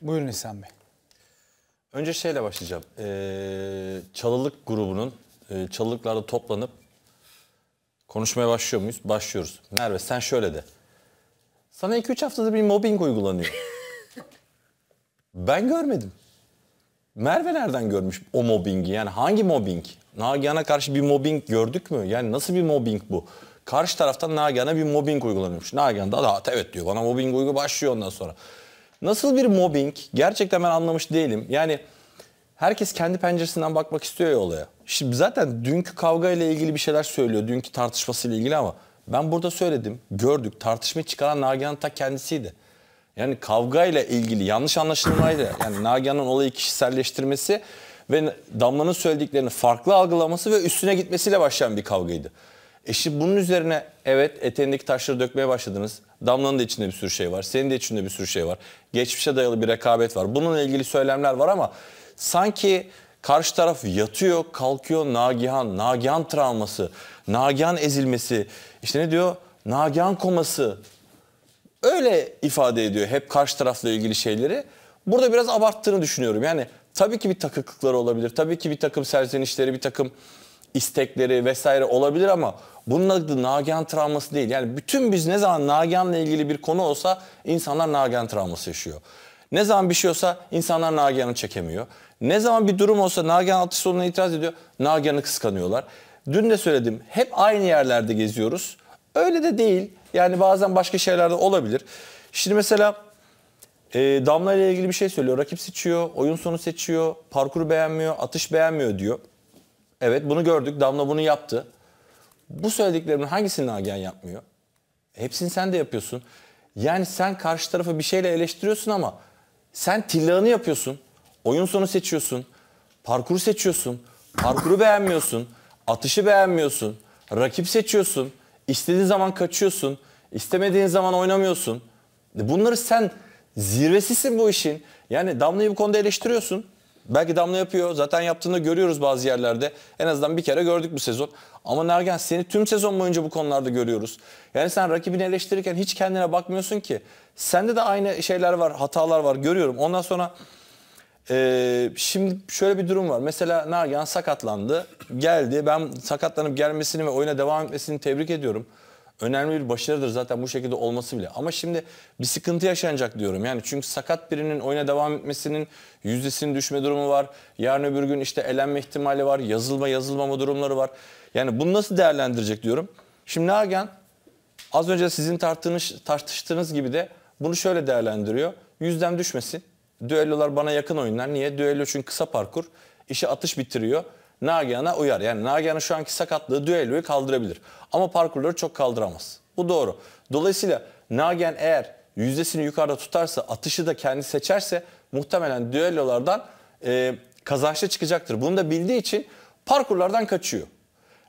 Buyurun İhsan Bey. Önce şeyle başlayacağım. Ee, çalılık grubunun e, çalılıklarda toplanıp konuşmaya başlıyor muyuz? Başlıyoruz. Merve sen şöyle de. Sana 2-3 haftada bir mobbing uygulanıyor. ben görmedim. Merve nereden görmüş o mobbingi? Yani hangi mobbing? Nagihan'a karşı bir mobbing gördük mü? Yani nasıl bir mobbing bu? Karşı taraftan Nagihan'a bir mobbing uygulanıyormuş. Nagihan da evet diyor bana mobbing uygu başlıyor ondan sonra. Nasıl bir mobbing? Gerçekten ben anlamış değilim. Yani herkes kendi penceresinden bakmak istiyor ya olaya. Şimdi zaten dünkü kavga ile ilgili bir şeyler söylüyor. Dünkü tartışmasıyla ilgili ama ben burada söyledim. Gördük. Tartışmayı çıkaran Nagihan Tak kendisiydi. Yani kavga ile ilgili yanlış anlaşılmaydı. Yani Nagihan'ın olayı kişiselleştirmesi ve Damla'nın söylediklerini farklı algılaması ve üstüne gitmesiyle başlayan bir kavgaydı. E şimdi bunun üzerine evet eteğindeki taşları dökmeye başladınız. Damlanın da içinde bir sürü şey var. Senin de içinde bir sürü şey var. Geçmişe dayalı bir rekabet var. Bununla ilgili söylemler var ama sanki karşı taraf yatıyor, kalkıyor Nagihan, Nagihan travması, Nagihan ezilmesi, İşte ne diyor? Nagihan koması. Öyle ifade ediyor hep karşı tarafla ilgili şeyleri. Burada biraz abarttığını düşünüyorum. Yani tabii ki bir takıklıkları olabilir. Tabii ki bir takım serzenişleri, bir takım istekleri vesaire olabilir ama bunun adı Nagihan travması değil. Yani bütün biz ne zaman Nagihan'la ilgili bir konu olsa insanlar Nagihan travması yaşıyor. Ne zaman bir şey olsa insanlar Nagihan'ı çekemiyor. Ne zaman bir durum olsa Nagihan Atısoğlu'na itiraz ediyor. Nagihan'ı kıskanıyorlar. Dün de söyledim. Hep aynı yerlerde geziyoruz. Öyle de değil. Yani bazen başka şeyler de olabilir. Şimdi mesela e, Damla ile ilgili bir şey söylüyor. Rakip seçiyor, oyun sonu seçiyor, parkuru beğenmiyor, atış beğenmiyor diyor. Evet bunu gördük. Damla bunu yaptı. Bu söylediklerimin hangisini Nagihan yapmıyor? Hepsini sen de yapıyorsun. Yani sen karşı tarafı bir şeyle eleştiriyorsun ama sen tillağını yapıyorsun. Oyun sonu seçiyorsun. Parkuru seçiyorsun. Parkuru beğenmiyorsun. Atışı beğenmiyorsun. Rakip seçiyorsun. İstediğin zaman kaçıyorsun. İstemediğin zaman oynamıyorsun. Bunları sen zirvesisin bu işin. Yani Damla'yı bu konuda eleştiriyorsun. Belki Damla yapıyor. Zaten yaptığını görüyoruz bazı yerlerde. En azından bir kere gördük bu sezon. Ama Nergen seni tüm sezon boyunca bu konularda görüyoruz. Yani sen rakibini eleştirirken hiç kendine bakmıyorsun ki. Sende de aynı şeyler var, hatalar var görüyorum. Ondan sonra ee, şimdi şöyle bir durum var. Mesela Nergen sakatlandı. Geldi. Ben sakatlanıp gelmesini ve oyuna devam etmesini tebrik ediyorum önemli bir başarıdır zaten bu şekilde olması bile. Ama şimdi bir sıkıntı yaşanacak diyorum. Yani çünkü sakat birinin oyuna devam etmesinin yüzdesinin düşme durumu var. Yarın öbür gün işte elenme ihtimali var. Yazılma yazılmama durumları var. Yani bunu nasıl değerlendirecek diyorum. Şimdi Nagen az önce sizin tartınış, tartıştığınız gibi de bunu şöyle değerlendiriyor. Yüzdem düşmesin. Düellolar bana yakın oyunlar. Niye? Düello çünkü kısa parkur. İşi atış bitiriyor. Nagihan'a uyar. Yani Nagihan'ın şu anki sakatlığı düelloyu kaldırabilir. Ama parkurları çok kaldıramaz. Bu doğru. Dolayısıyla Nagihan eğer yüzdesini yukarıda tutarsa, atışı da kendi seçerse muhtemelen düellolardan e, kazançlı çıkacaktır. Bunu da bildiği için parkurlardan kaçıyor.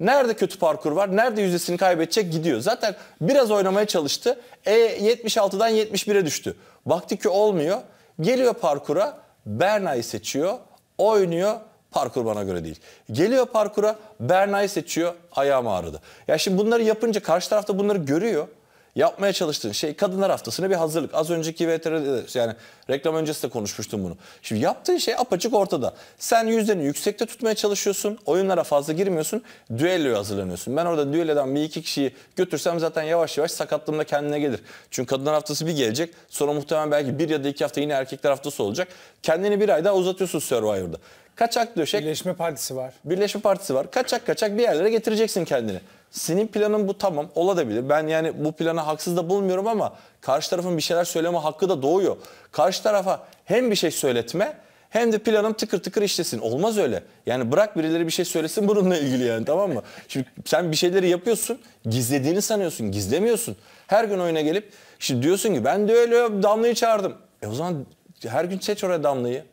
Nerede kötü parkur var? Nerede yüzdesini kaybedecek? Gidiyor. Zaten biraz oynamaya çalıştı. E 76'dan 71'e düştü. Baktı ki olmuyor. Geliyor parkura. Berna'yı seçiyor. Oynuyor Parkur bana göre değil. Geliyor parkura Berna'yı seçiyor ayağım ağrıdı. Ya şimdi bunları yapınca karşı tarafta bunları görüyor. Yapmaya çalıştığın şey kadınlar haftasına bir hazırlık. Az önceki VTR'de yani reklam öncesi de konuşmuştum bunu. Şimdi yaptığın şey apaçık ortada. Sen yüzlerini yüksekte tutmaya çalışıyorsun. Oyunlara fazla girmiyorsun. Düelloya hazırlanıyorsun. Ben orada düelleden bir iki kişiyi götürsem zaten yavaş yavaş sakatlığım da kendine gelir. Çünkü kadınlar haftası bir gelecek. Sonra muhtemelen belki bir ya da iki hafta yine erkekler haftası olacak. Kendini bir ay daha uzatıyorsun Survivor'da. Kaçak döşek. Birleşme Partisi var. Birleşme Partisi var. Kaçak kaçak bir yerlere getireceksin kendini. Senin planın bu tamam olabilir. Ben yani bu plana haksız da bulmuyorum ama karşı tarafın bir şeyler söyleme hakkı da doğuyor. Karşı tarafa hem bir şey söyletme hem de planım tıkır tıkır işlesin. Olmaz öyle. Yani bırak birileri bir şey söylesin bununla ilgili yani tamam mı? Şimdi sen bir şeyleri yapıyorsun, gizlediğini sanıyorsun, gizlemiyorsun. Her gün oyuna gelip şimdi diyorsun ki ben de öyle Damla'yı çağırdım. E o zaman her gün seç oraya Damla'yı.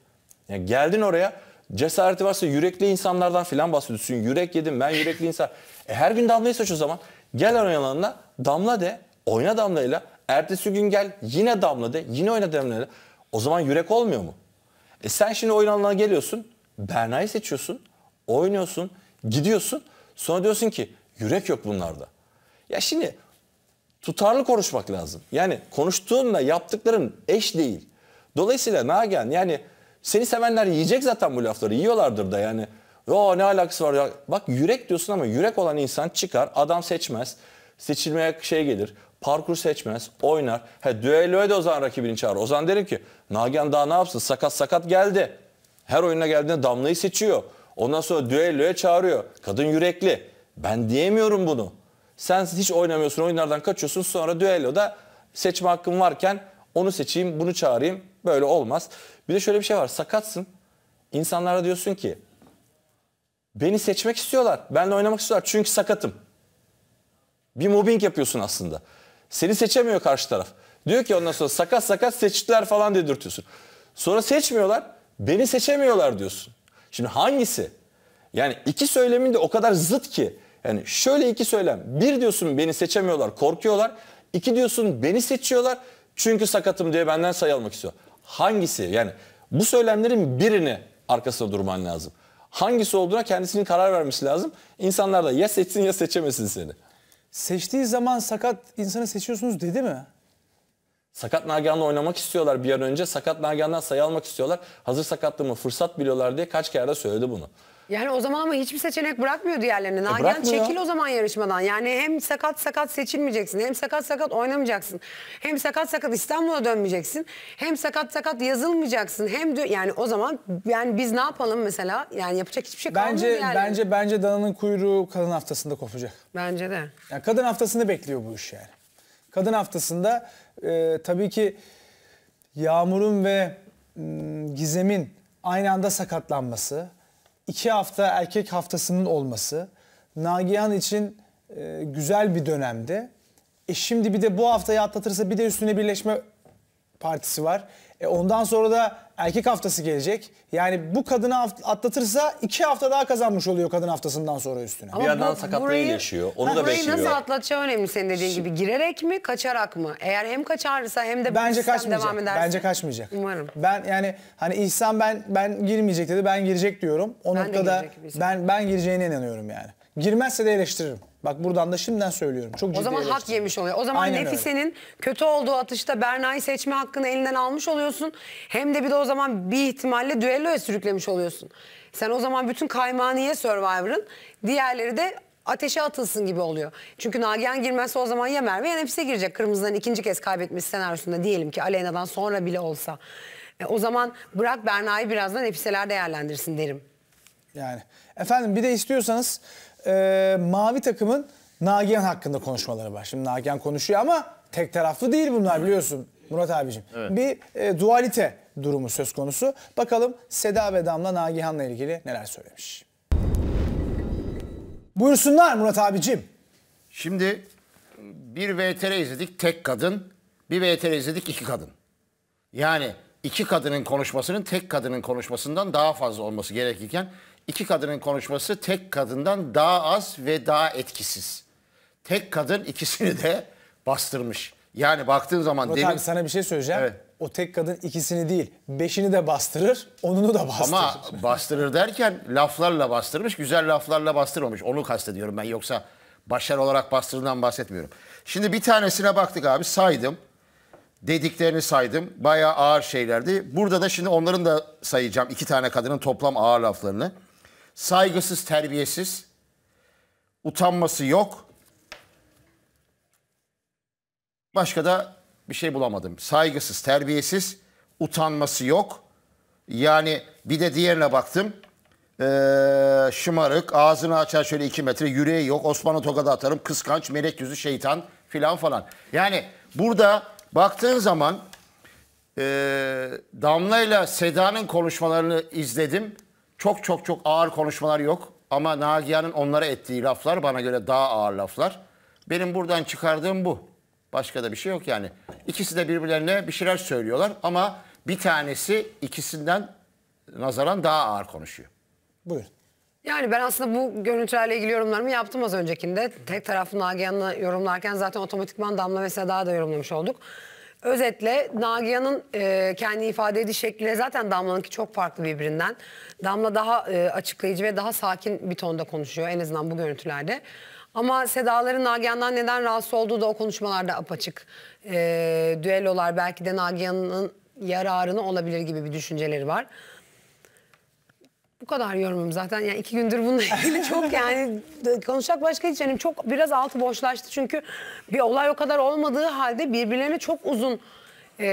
Yani geldin oraya Cesareti varsa yürekli insanlardan filan bahsediyorsun. Yürek yedim ben yürekli insan. E her gün damlayı seç o zaman. Gel oynananla damla de. Oyna damlayla. Ertesi gün gel yine damla de. Yine oyna damlayla. O zaman yürek olmuyor mu? E sen şimdi oynanana geliyorsun. Berna'yı seçiyorsun. Oynuyorsun. Gidiyorsun. Sonra diyorsun ki yürek yok bunlarda. Ya şimdi tutarlı konuşmak lazım. Yani konuştuğunla yaptıkların eş değil. Dolayısıyla Nagen yani seni sevenler yiyecek zaten bu lafları. Yiyorlardır da yani. Yo ne alakası var ya. Bak yürek diyorsun ama yürek olan insan çıkar. Adam seçmez. Seçilmeye şey gelir. Parkur seçmez. Oynar. He düelloya da Ozan rakibini çağır. Ozan derim ki Nagihan daha ne yapsın? Sakat sakat geldi. Her oyuna geldiğinde damlayı seçiyor. Ondan sonra düelloya çağırıyor. Kadın yürekli. Ben diyemiyorum bunu. Sen hiç oynamıyorsun, oyunlardan kaçıyorsun. Sonra düelloda seçme hakkın varken onu seçeyim, bunu çağırayım. Böyle olmaz. Bir de şöyle bir şey var. Sakatsın. İnsanlara diyorsun ki beni seçmek istiyorlar. Benle oynamak istiyorlar. Çünkü sakatım. Bir mobbing yapıyorsun aslında. Seni seçemiyor karşı taraf. Diyor ki ondan sonra sakat sakat seçtiler falan dedirtiyorsun. Sonra seçmiyorlar. Beni seçemiyorlar diyorsun. Şimdi hangisi? Yani iki söylemin de o kadar zıt ki. Yani şöyle iki söylem. Bir diyorsun beni seçemiyorlar, korkuyorlar. İki diyorsun beni seçiyorlar. Çünkü sakatım diye benden sayı almak istiyor hangisi? Yani bu söylemlerin birini arkasında durman lazım. Hangisi olduğuna kendisinin karar vermesi lazım. İnsanlar da ya seçsin ya seçemesin seni. Seçtiği zaman sakat insanı seçiyorsunuz dedi mi? Sakat Nagihan'la oynamak istiyorlar bir an önce. Sakat Nagihan'dan sayı almak istiyorlar. Hazır sakatlığımı fırsat biliyorlar diye kaç kere de söyledi bunu. Yani o zaman ama hiçbir seçenek bırakmıyor diğerlerine. E, Nagihan bırakmıyor. çekil o zaman yarışmadan. Yani hem sakat sakat seçilmeyeceksin. Hem sakat sakat oynamayacaksın. Hem sakat sakat İstanbul'a dönmeyeceksin. Hem sakat sakat yazılmayacaksın. Hem yani o zaman yani biz ne yapalım mesela? Yani yapacak hiçbir şey kalmıyor Bence yani. bence bence dananın kuyruğu kadın haftasında kopacak. Bence de. Yani kadın Haftasında bekliyor bu iş yani. Kadın haftasında e, tabii ki Yağmur'un ve ıı, Gizem'in aynı anda sakatlanması iki hafta erkek haftasının olması Nagihan için e, güzel bir dönemdi. E şimdi bir de bu haftayı atlatırsa bir de üstüne birleşme partisi var. E ondan sonra da erkek haftası gelecek. Yani bu kadını atlatırsa iki hafta daha kazanmış oluyor kadın haftasından sonra üstüne. Ama bir yandan sakatlığı yaşıyor. Onu da bekliyor. Burayı nasıl atlatacağı önemli senin dediğin gibi. Girerek mi, kaçarak mı? Eğer hem kaçarsa hem de Bence kaçmayacak. devam ederse. Bence kaçmayacak. Umarım. Ben yani hani İhsan ben ben girmeyecek dedi. Ben girecek diyorum. O ben noktada ben ben gireceğine inanıyorum yani. Girmezse de eleştiririm. Bak buradan da şimdiden söylüyorum. Çok ciddi O zaman hak yemiş oluyor. O zaman Aynen Nefise'nin öyle. kötü olduğu atışta Berna'yı seçme hakkını elinden almış oluyorsun. Hem de bir de o zaman bir ihtimalle düelloya sürüklemiş oluyorsun. Sen o zaman bütün kaymağını Survivor'ın. Diğerleri de ateşe atılsın gibi oluyor. Çünkü Nagihan girmezse o zaman ya Merve ya Nefise girecek. Kırmızıdan ikinci kez kaybetmiş senaryosunda diyelim ki Aleyna'dan sonra bile olsa. E, o zaman bırak Berna'yı birazdan Nefiseler değerlendirsin derim. Yani efendim bir de istiyorsanız e, mavi takımın Nagihan hakkında konuşmaları var. Şimdi Nagihan konuşuyor ama tek taraflı değil bunlar biliyorsun Murat abicim. Evet. Bir e, dualite durumu söz konusu. Bakalım Seda ve Damla Nagihan'la ilgili neler söylemiş. Buyursunlar Murat abicim. Şimdi bir VTR izledik tek kadın, bir VTR izledik iki kadın. Yani iki kadının konuşmasının tek kadının konuşmasından daha fazla olması gerekirken iki kadının konuşması tek kadından daha az ve daha etkisiz. Tek kadın ikisini de bastırmış. Yani baktığın zaman... Murat demin... abi sana bir şey söyleyeceğim. Evet. O tek kadın ikisini değil, beşini de bastırır, onunu da bastırır. Ama bastırır derken laflarla bastırmış, güzel laflarla bastırmamış. Onu kastediyorum ben yoksa başarı olarak bastırından bahsetmiyorum. Şimdi bir tanesine baktık abi saydım. Dediklerini saydım. Bayağı ağır şeylerdi. Burada da şimdi onların da sayacağım. iki tane kadının toplam ağır laflarını saygısız, terbiyesiz, utanması yok. Başka da bir şey bulamadım. Saygısız, terbiyesiz, utanması yok. Yani bir de diğerine baktım. Ee, şımarık, ağzını açar şöyle iki metre, yüreği yok. Osman'ı tokada atarım, kıskanç, melek yüzü, şeytan filan falan. Yani burada baktığın zaman e, ee, Damla ile Seda'nın konuşmalarını izledim. Çok çok çok ağır konuşmalar yok. Ama Nagihan'ın onlara ettiği laflar bana göre daha ağır laflar. Benim buradan çıkardığım bu. Başka da bir şey yok yani. İkisi de birbirlerine bir şeyler söylüyorlar ama bir tanesi ikisinden nazaran daha ağır konuşuyor. Buyurun. Yani ben aslında bu görüntülerle ilgili yorumlarımı yaptım az öncekinde. Tek taraflı Nagihan'ı yorumlarken zaten otomatikman Damla ve Seda'yı da yorumlamış olduk. Özetle Nagihan'ın e, kendi ifade ediş şekliyle zaten Damla'nınki çok farklı birbirinden. Damla daha e, açıklayıcı ve daha sakin bir tonda konuşuyor en azından bu görüntülerde. Ama Sedaların Nagihan'dan neden rahatsız olduğu da o konuşmalarda apaçık. E, düellolar belki de Nagihan'ın yararını olabilir gibi bir düşünceleri var. Bu kadar yorumum zaten. Yani iki gündür bununla ilgili çok yani konuşacak başka hiç yani çok biraz altı boşlaştı. Çünkü bir olay o kadar olmadığı halde birbirlerine çok uzun e,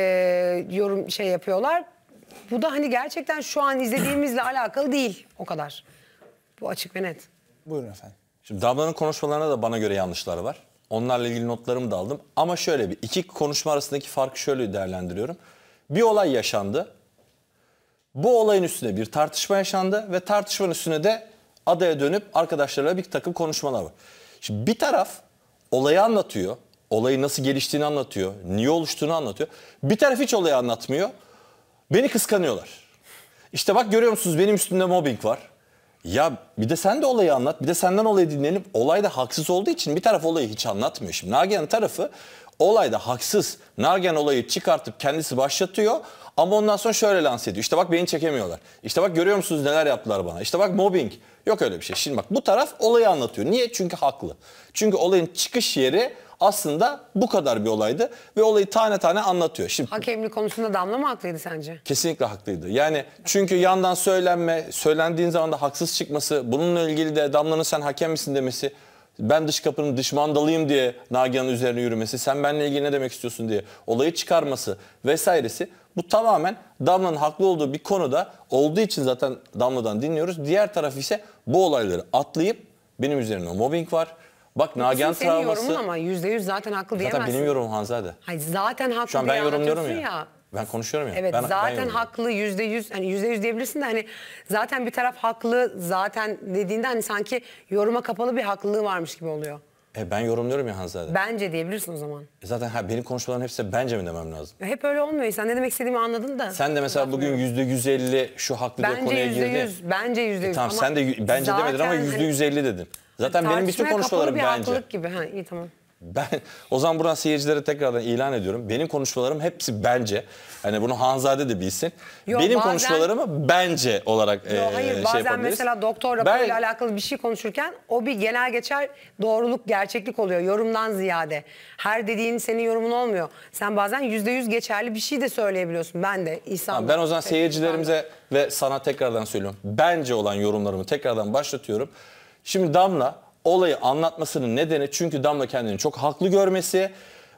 yorum şey yapıyorlar. Bu da hani gerçekten şu an izlediğimizle alakalı değil o kadar. Bu açık ve net. Buyurun efendim. Şimdi Damla'nın konuşmalarına da bana göre yanlışları var. Onlarla ilgili notlarımı da aldım. Ama şöyle bir iki konuşma arasındaki farkı şöyle değerlendiriyorum. Bir olay yaşandı. Bu olayın üstüne bir tartışma yaşandı ve tartışmanın üstüne de adaya dönüp arkadaşlarıyla bir takım konuşmalar var. Şimdi bir taraf olayı anlatıyor. Olayı nasıl geliştiğini anlatıyor. Niye oluştuğunu anlatıyor. Bir taraf hiç olayı anlatmıyor. Beni kıskanıyorlar. İşte bak görüyor musunuz benim üstümde mobbing var. Ya bir de sen de olayı anlat. Bir de senden olayı dinleyelim. Olay da haksız olduğu için bir taraf olayı hiç anlatmıyor. Şimdi Nagihan'ın tarafı olayda haksız. Nagihan olayı çıkartıp kendisi başlatıyor. Ama ondan sonra şöyle lanse ediyor. İşte bak beni çekemiyorlar. İşte bak görüyor musunuz neler yaptılar bana. İşte bak mobbing. Yok öyle bir şey. Şimdi bak bu taraf olayı anlatıyor. Niye? Çünkü haklı. Çünkü olayın çıkış yeri aslında bu kadar bir olaydı ve olayı tane tane anlatıyor. Şimdi hakemlik konusunda Damla mı haklıydı sence? Kesinlikle haklıydı. Yani çünkü yandan söylenme, söylendiğin zaman da haksız çıkması, bununla ilgili de Damla'nın sen hakem misin demesi, ben dış kapının dış mandalıyım diye Nagihan'ın üzerine yürümesi, sen benimle ilgili ne demek istiyorsun diye olayı çıkarması vesairesi bu tamamen Damla'nın haklı olduğu bir konuda olduğu için zaten Damla'dan dinliyoruz. Diğer taraf ise bu olayları atlayıp benim üzerimde mobbing var. Bak Nagihan Şimdi senin travması. ama yüzde yüz zaten haklı diyemezsin. Zaten benim yorumum Hanzade. Hayır, zaten haklı Şu an ben diye yorumluyorum anlatıyorsun ya. Ben konuşuyorum ya. Evet ben, zaten yorumluyorum. haklı yüzde yüz hani yüzde yüz diyebilirsin de hani zaten bir taraf haklı zaten dediğinde hani sanki yoruma kapalı bir haklılığı varmış gibi oluyor. E ben yorumluyorum ya Hanzade. Bence diyebilirsin o zaman. E zaten ha, benim konuşmaların hepsi bence mi demem lazım? Hep öyle olmuyor. Sen ne demek istediğimi anladın da. Sen de mesela bugün yüzde yüz elli şu haklı bence diye konuya %100, girdi. Bence yüzde e, yüz. Tamam sen de bence demedin ama yüzde yüz elli dedin. Hani zaten benim bütün konuşmalarım bence. Tartışmaya kapalı bir haklılık gibi. Ha, iyi tamam. Ben o zaman buradan seyircilere tekrardan ilan ediyorum. Benim konuşmalarım hepsi bence. Hani bunu Hanzade de bilsin. Yo, Benim bazen, konuşmalarımı bence olarak yo, e, hayır, şey bazen mesela doktor raporuyla ben, alakalı bir şey konuşurken o bir genel geçer doğruluk, gerçeklik oluyor yorumdan ziyade. Her dediğin senin yorumun olmuyor. Sen bazen %100 geçerli bir şey de söyleyebiliyorsun. Ben de İhsan. Ben o zaman seyircilerimize ve sana tekrardan söylüyorum. Bence olan yorumlarımı tekrardan başlatıyorum. Şimdi Damla olayı anlatmasının nedeni çünkü Damla kendini çok haklı görmesi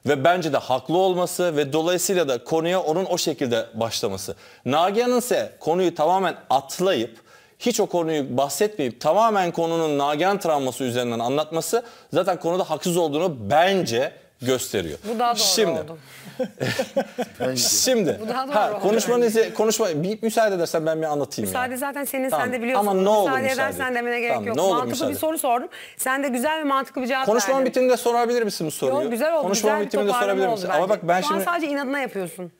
ve bence de haklı olması ve dolayısıyla da konuya onun o şekilde başlaması. Nagihan'ın ise konuyu tamamen atlayıp hiç o konuyu bahsetmeyip tamamen konunun Nagihan travması üzerinden anlatması zaten konuda haksız olduğunu bence gösteriyor. Bu daha doğru Şimdi, oldu. şimdi Bu daha doğru ha, oldu konuşmanızı konuşma bir müsaade edersen ben bir anlatayım. Müsaade yani. zaten senin tamam. sen de biliyorsun. Ama ne olur müsaade. Edersen müsaade. demene gerek tamam, yok. Ne olur mantıklı müsaade. bir soru sordum. Sen de güzel ve mantıklı bir cevap Konuşmanın verdin. Konuşmanın bitiminde sorabilir misin bu soruyu? Yok güzel oldu. Konuşmanın güzel bitiminde sorabilir misin? Ama bak ben Şu şimdi... an sadece inadına yapıyorsun.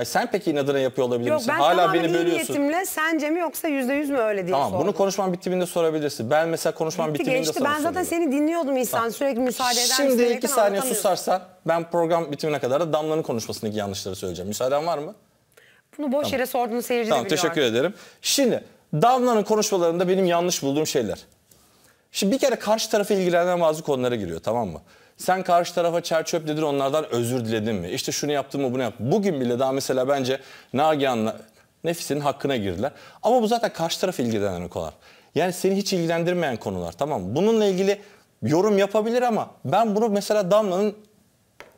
Ay sen peki inadına yapıyor olabilir Yok, misin? Ben Hala beni iyi bölüyorsun. niyetimle sence mi yoksa yüzde yüz mü öyle diye Tamam sordum. bunu konuşman bittiğinde sorabilirsin. Ben mesela konuşman Bitti, bittiğinde geçti. sana Ben zaten soruyorum. seni dinliyordum İhsan Tamam. sürekli müsaade eder Şimdi iki saniye anlatamıyorum. susarsa ben program bitimine kadar da Damla'nın konuşmasındaki yanlışları söyleyeceğim. Müsaaden var mı? Bunu boş yere sorduğunu seyirci Tamam de biliyor. teşekkür ederim. Şimdi Damla'nın konuşmalarında benim yanlış bulduğum şeyler. Şimdi bir kere karşı tarafı ilgilenen bazı konulara giriyor tamam mı? Sen karşı tarafa çer çöp dedin onlardan özür diledin mi? İşte şunu yaptın mı bunu yaptın. Bugün bile daha mesela bence Nagihan'la Nefis'in hakkına girdiler. Ama bu zaten karşı taraf ilgilenen konular. Yani seni hiç ilgilendirmeyen konular tamam mı? Bununla ilgili yorum yapabilir ama ben bunu mesela Damla'nın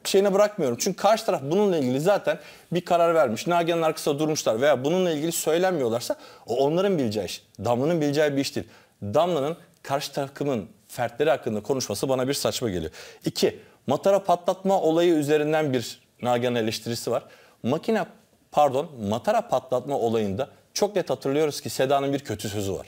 şeyine bırakmıyorum. Çünkü karşı taraf bununla ilgili zaten bir karar vermiş. Nagihan'ın arkasında durmuşlar veya bununla ilgili söylenmiyorlarsa o onların bileceği iş. Damla'nın bileceği bir iş değil. Damla'nın karşı takımın fertleri hakkında konuşması bana bir saçma geliyor. İki, matara patlatma olayı üzerinden bir Nagihan eleştirisi var. Makine pardon matara patlatma olayında çok net hatırlıyoruz ki Seda'nın bir kötü sözü var.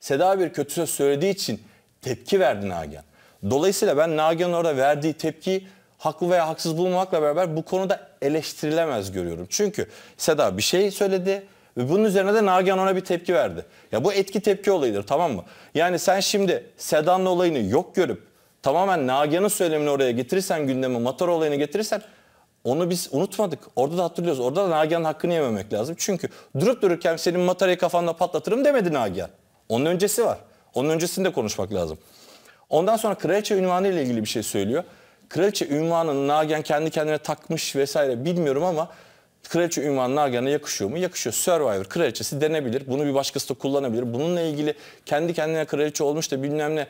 Seda bir kötü söz söylediği için tepki verdi Nagihan. Dolayısıyla ben Nagihan'ın orada verdiği tepkiyi haklı veya haksız bulmamakla beraber bu konuda eleştirilemez görüyorum. Çünkü Seda bir şey söyledi ve bunun üzerine de Nagihan ona bir tepki verdi. Ya bu etki tepki olayıdır tamam mı? Yani sen şimdi sedan olayını yok görüp tamamen Nagihan'ın söylemini oraya getirirsen gündeme motor olayını getirirsen onu biz unutmadık. Orada da hatırlıyoruz. Orada da Nagihan'ın hakkını yememek lazım. Çünkü durup dururken senin matarayı kafanda patlatırım demedi Nagihan. Onun öncesi var. Onun öncesinde konuşmak lazım. Ondan sonra kraliçe ünvanı ile ilgili bir şey söylüyor. Kraliçe ünvanını Nagihan kendi kendine takmış vesaire bilmiyorum ama kraliçe ünvanına Argan'a yakışıyor mu? Yakışıyor. Survivor kraliçesi denebilir. Bunu bir başkası da kullanabilir. Bununla ilgili kendi kendine kraliçe olmuş da bilmem ne.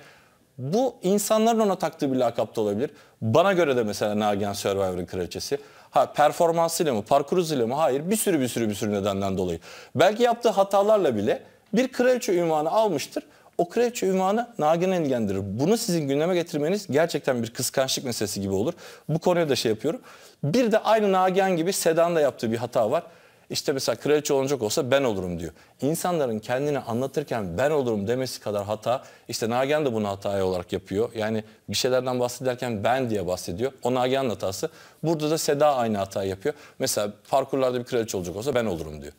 Bu insanların ona taktığı bir lakap da olabilir. Bana göre de mesela Nagihan Survivor'ın kraliçesi. Ha performansıyla mı, parkur hızıyla mı? Hayır. Bir sürü bir sürü bir sürü nedenden dolayı. Belki yaptığı hatalarla bile bir kraliçe ünvanı almıştır o kraliçe ünvanı Nagihan'ı ilgilendirir. Bunu sizin gündeme getirmeniz gerçekten bir kıskançlık meselesi gibi olur. Bu konuya da şey yapıyorum. Bir de aynı Nagihan gibi Sedan da yaptığı bir hata var. İşte mesela kraliçe olacak olsa ben olurum diyor. İnsanların kendini anlatırken ben olurum demesi kadar hata. İşte Nagen de bunu hataya olarak yapıyor. Yani bir şeylerden bahsederken ben diye bahsediyor. O Nagihan'ın hatası. Burada da Seda aynı hatayı yapıyor. Mesela parkurlarda bir kraliçe olacak olsa ben olurum diyor.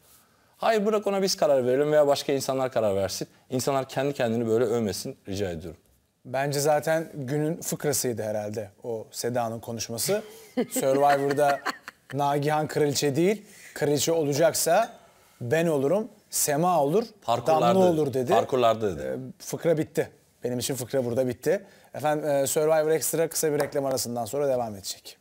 Hayır bırak ona biz karar verelim veya başka insanlar karar versin. İnsanlar kendi kendini böyle övmesin rica ediyorum. Bence zaten günün fıkrasıydı herhalde o Seda'nın konuşması. Survivor'da Nagihan kraliçe değil, kraliçe olacaksa ben olurum, Sema olur, parkurlarda, Damla olur dedi. Parkurlarda dedi. Ee, fıkra bitti. Benim için fıkra burada bitti. Efendim e, Survivor Extra kısa bir reklam arasından sonra devam edecek.